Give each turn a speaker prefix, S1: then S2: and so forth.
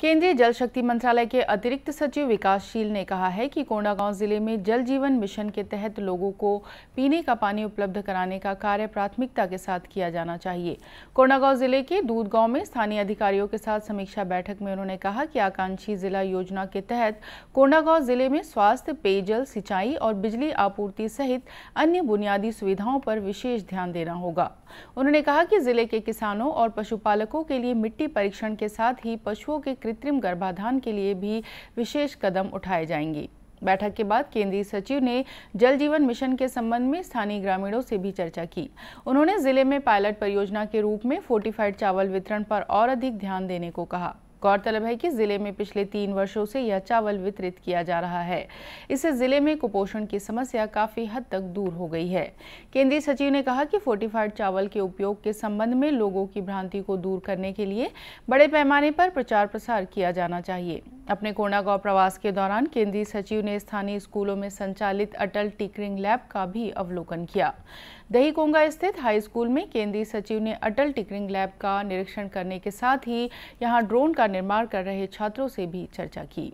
S1: केंद्रीय जल शक्ति मंत्रालय के अतिरिक्त सचिव विकासशील ने कहा है कि कोंडागांव जिले में जल जीवन मिशन के तहत लोगों को पीने का पानी उपलब्ध कराने का कार्य प्राथमिकता के साथ किया जाना चाहिए कोंडागांव जिले के दूध गांव में स्थानीय अधिकारियों के साथ समीक्षा बैठक में उन्होंने कहा कि आकांक्षी जिला योजना के तहत कोंडागांव जिले में स्वास्थ्य पेयजल सिंचाई और बिजली आपूर्ति सहित अन्य बुनियादी सुविधाओं पर विशेष ध्यान देना होगा उन्होंने कहा कि जिले के किसानों और पशुपालकों के लिए मिट्टी परीक्षण के साथ ही पशुओं के कृत्रिम गर्भाधान के लिए भी विशेष कदम उठाए जाएंगी बैठक के बाद केंद्रीय सचिव ने जल जीवन मिशन के संबंध में स्थानीय ग्रामीणों से भी चर्चा की उन्होंने जिले में पायलट परियोजना के रूप में फोर्टिफाइड चावल वितरण पर और अधिक ध्यान देने को कहा गौरतलब है कि जिले में पिछले तीन वर्षों से यह चावल वितरित किया जा रहा है इससे जिले में कुपोषण की समस्या काफी हद तक दूर हो गई है केंद्रीय सचिव ने कहा कि फोर्टिफाइड चावल के उपयोग के संबंध में लोगों की भ्रांति को दूर करने के लिए बड़े पैमाने पर प्रचार प्रसार किया जाना चाहिए अपने कोंडागांव प्रवास के दौरान केंद्रीय सचिव ने स्थानीय स्कूलों में संचालित अटल टिकरिंग लैब का भी अवलोकन किया दही कोंगा स्थित हाई स्कूल में केंद्रीय सचिव ने अटल टिकरिंग लैब का निरीक्षण करने के साथ ही यहाँ ड्रोन का निर्माण कर रहे छात्रों से भी चर्चा की